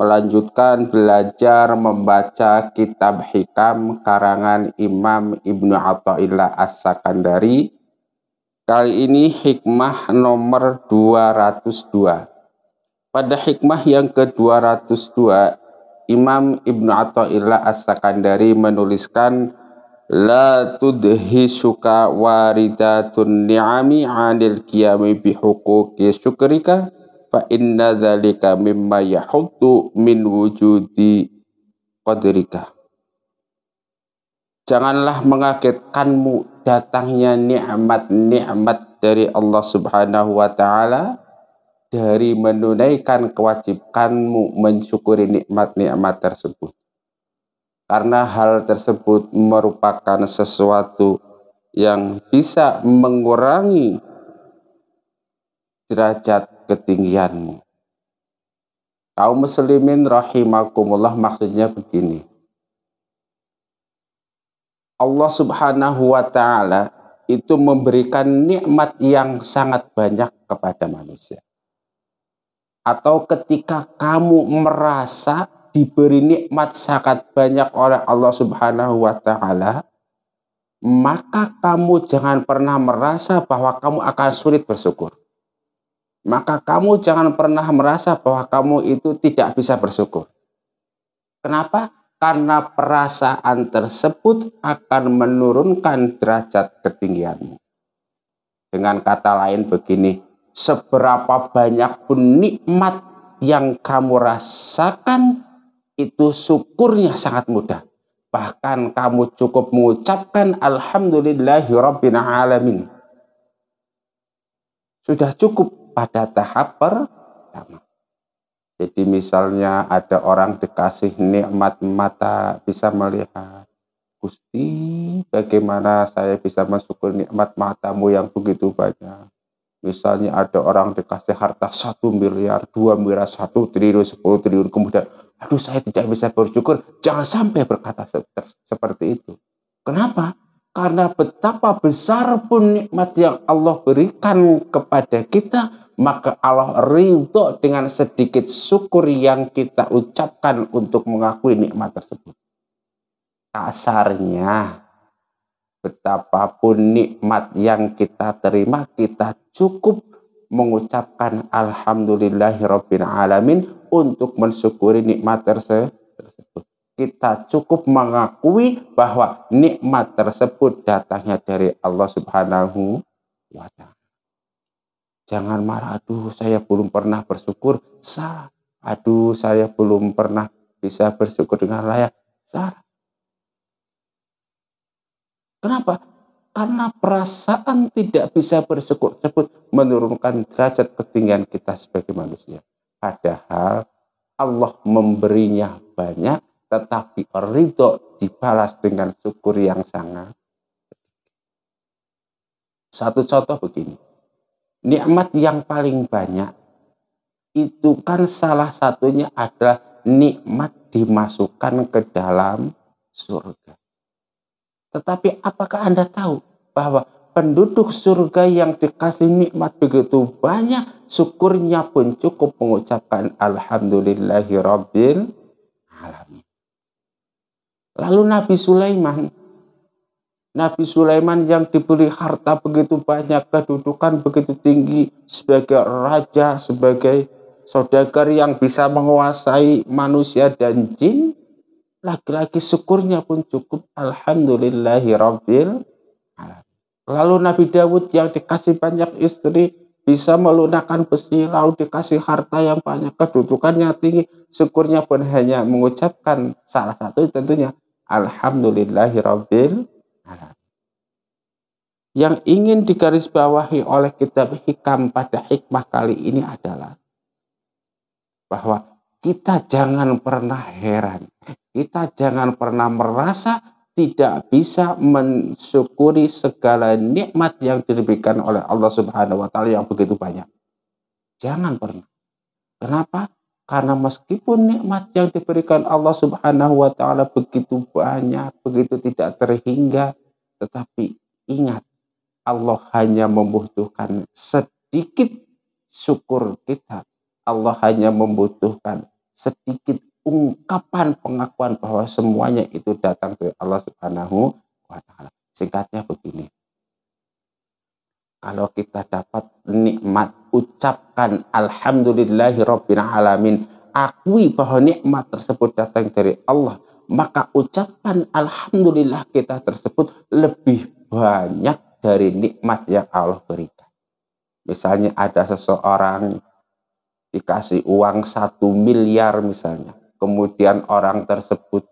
melanjutkan belajar membaca kitab hikam karangan Imam Ibnu Athaillah As-Sakandari. Kali ini hikmah nomor 202. Pada hikmah yang ke-202, Imam Ibnu Athaillah As-Sakandari menuliskan La tudhi syuka waridatun ni'ami anil qiyami bihuquqi syukrika fa inna dzalika mimma yahuddu min wujudi qadrika janganlah mengagetkanmu datangnya nikmat-nikmat dari Allah Subhanahu wa taala dari menunaikan kewajibanmu mensyukuri nikmat-nikmat tersebut karena hal tersebut merupakan sesuatu yang bisa mengurangi derajat ketinggianmu. Kaum muslimin rahimakumullah maksudnya begini. Allah subhanahu wa ta'ala itu memberikan nikmat yang sangat banyak kepada manusia. Atau ketika kamu merasa diberi nikmat sangat banyak oleh Allah subhanahu wa ta'ala, maka kamu jangan pernah merasa bahwa kamu akan sulit bersyukur maka kamu jangan pernah merasa bahwa kamu itu tidak bisa bersyukur. Kenapa? Karena perasaan tersebut akan menurunkan derajat ketinggianmu. Dengan kata lain begini, seberapa banyak pun nikmat yang kamu rasakan itu syukurnya sangat mudah. Bahkan kamu cukup mengucapkan Alhamdulillahi Alamin. Sudah cukup pada tahap pertama. Jadi misalnya ada orang dikasih nikmat mata bisa melihat. Gusti, bagaimana saya bisa mensyukuri nikmat matamu yang begitu banyak. Misalnya ada orang dikasih harta satu miliar, dua miliar, satu triliun, sepuluh triliun. Kemudian, aduh saya tidak bisa bersyukur. Jangan sampai berkata seperti itu. Kenapa? Karena betapa besar pun nikmat yang Allah berikan kepada kita, maka Allah ridho dengan sedikit syukur yang kita ucapkan untuk mengakui nikmat tersebut. Kasarnya, betapapun nikmat yang kita terima, kita cukup mengucapkan alhamdulillahirabbil alamin untuk mensyukuri nikmat tersebut kita cukup mengakui bahwa nikmat tersebut datangnya dari Allah Subhanahu wa taala. Jangan marah, aduh saya belum pernah bersyukur, salah. Aduh saya belum pernah bisa bersyukur dengan layak, salah. Kenapa? Karena perasaan tidak bisa bersyukur tersebut menurunkan derajat ketinggian kita sebagai manusia. Padahal Allah memberinya banyak tetapi ridho dibalas dengan syukur yang sangat. Satu contoh begini, nikmat yang paling banyak itu kan salah satunya adalah nikmat dimasukkan ke dalam surga. Tetapi apakah Anda tahu bahwa penduduk surga yang dikasih nikmat begitu banyak, syukurnya pun cukup mengucapkan Alhamdulillahi Rabbil Alamin. Lalu Nabi Sulaiman, Nabi Sulaiman yang diberi harta begitu banyak, kedudukan begitu tinggi sebagai raja, sebagai saudagar yang bisa menguasai manusia dan jin, lagi-lagi syukurnya pun cukup. Alhamdulillahi Lalu Nabi Dawud yang dikasih banyak istri, bisa melunakkan besi, lalu dikasih harta yang banyak, kedudukannya tinggi, syukurnya pun hanya mengucapkan salah satu tentunya Alhamdulillahirabbil Yang ingin digarisbawahi oleh kitab hikam pada hikmah kali ini adalah bahwa kita jangan pernah heran, kita jangan pernah merasa tidak bisa mensyukuri segala nikmat yang diberikan oleh Allah Subhanahu wa taala yang begitu banyak. Jangan pernah. Kenapa? Karena meskipun nikmat yang diberikan Allah Subhanahu wa taala begitu banyak, begitu tidak terhingga, tetapi ingat Allah hanya membutuhkan sedikit syukur kita. Allah hanya membutuhkan sedikit ungkapan pengakuan bahwa semuanya itu datang dari Allah Subhanahu wa taala. Singkatnya begini. Kalau kita dapat nikmat, ucapkan alhamdulillahi rabbil alamin. Akui bahwa nikmat tersebut datang dari Allah, maka ucapan alhamdulillah kita tersebut lebih banyak dari nikmat yang Allah berikan. Misalnya ada seseorang dikasih uang satu miliar misalnya. Kemudian orang tersebut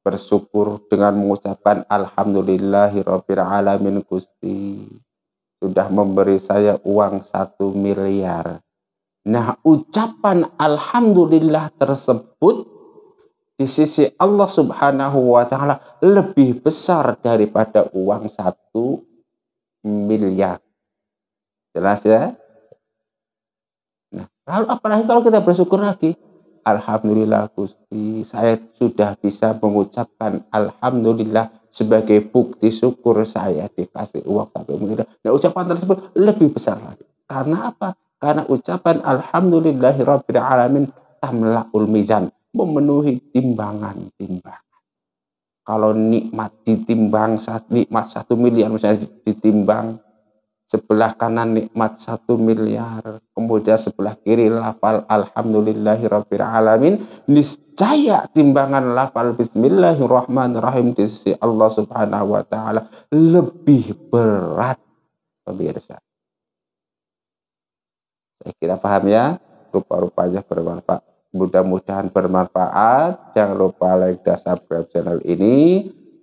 bersyukur dengan mengucapkan alamin Gusti sudah memberi saya uang satu miliar. Nah ucapan Alhamdulillah tersebut di sisi Allah subhanahu wa ta'ala lebih besar daripada uang satu miliar. Jelas ya? Nah, lalu apalagi kalau kita bersyukur lagi, Alhamdulillah Gusti, saya sudah bisa mengucapkan Alhamdulillah sebagai bukti syukur saya dikasih uang sampai mengira. Nah ucapan tersebut lebih besar lagi. Karena apa? Karena ucapan alhamdulillah, rabbil alamin tamlaul mizan, memenuhi timbangan-timbangan. Kalau nikmat ditimbang, nikmat satu miliar misalnya ditimbang sebelah kanan nikmat satu miliar, kemudian sebelah kiri lafal alhamdulillahirabbil alamin, niscaya timbangan lafal bismillahirrahmanirrahim di sisi Allah Subhanahu wa taala lebih berat pemirsa. Saya kira paham ya, rupa-rupanya bermanfaat. Mudah-mudahan bermanfaat. Jangan lupa like dan subscribe channel ini